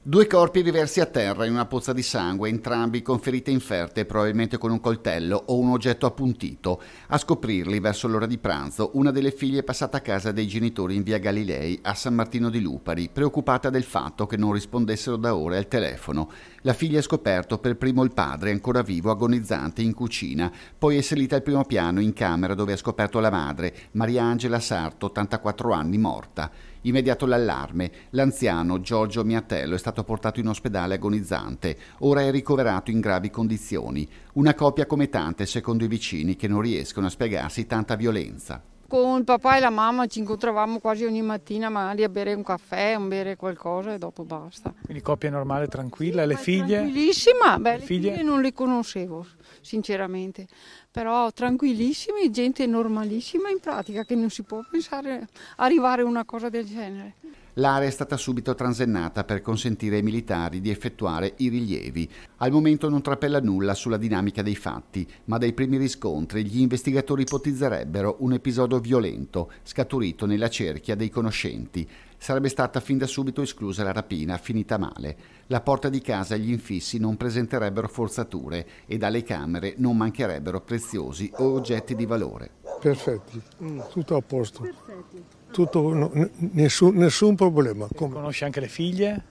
Due corpi riversi a terra in una pozza di sangue, entrambi con ferite inferte, probabilmente con un coltello o un oggetto appuntito. A scoprirli verso l'ora di pranzo, una delle figlie è passata a casa dei genitori in via Galilei, a San Martino di Lupari, preoccupata del fatto che non rispondessero da ore al telefono. La figlia ha scoperto per primo il padre, ancora vivo, agonizzante in cucina, poi è salita al primo piano in camera dove ha scoperto la madre, Maria Angela Sarto, 84 anni, morta. Immediato l'allarme, l'anziano Giorgio Miatello è stato portato in ospedale agonizzante, ora è ricoverato in gravi condizioni, una coppia come tante secondo i vicini che non riescono a spiegarsi tanta violenza. Con il papà e la mamma ci incontravamo quasi ogni mattina magari a bere un caffè, a bere qualcosa e dopo basta. Quindi coppia normale, tranquilla, sì, le figlie? Tranquillissima, beh le, le figlie? figlie non le conoscevo sinceramente, però tranquillissimi, gente normalissima in pratica che non si può pensare arrivare a una cosa del genere. L'area è stata subito transennata per consentire ai militari di effettuare i rilievi. Al momento non trapella nulla sulla dinamica dei fatti, ma dai primi riscontri gli investigatori ipotizzerebbero un episodio violento scaturito nella cerchia dei conoscenti. Sarebbe stata fin da subito esclusa la rapina, finita male. La porta di casa e gli infissi non presenterebbero forzature e dalle camere non mancherebbero preziosi o oggetti di valore. Perfetti, mm, tutto a posto. Perfetti tutto, no, nessun, nessun, problema. Come... Conosce anche le figlie?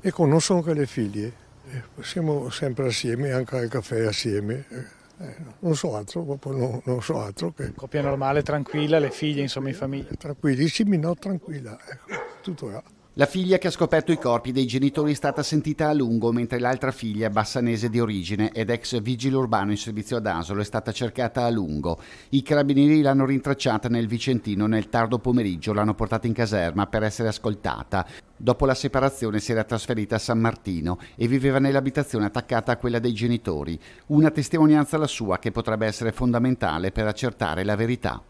E conosco anche le figlie. Eh, siamo sempre assieme, anche al caffè assieme. Eh, eh non so altro, proprio non, non so altro. Che... Coppia normale, tranquilla, le figlie insomma in famiglia? Tranquillissimi, no, tranquilla. Ecco, tutto là. La figlia che ha scoperto i corpi dei genitori è stata sentita a lungo, mentre l'altra figlia, bassanese di origine ed ex vigile urbano in servizio ad Asolo, è stata cercata a lungo. I carabinieri l'hanno rintracciata nel Vicentino nel tardo pomeriggio, l'hanno portata in caserma per essere ascoltata. Dopo la separazione si era trasferita a San Martino e viveva nell'abitazione attaccata a quella dei genitori. Una testimonianza la sua che potrebbe essere fondamentale per accertare la verità.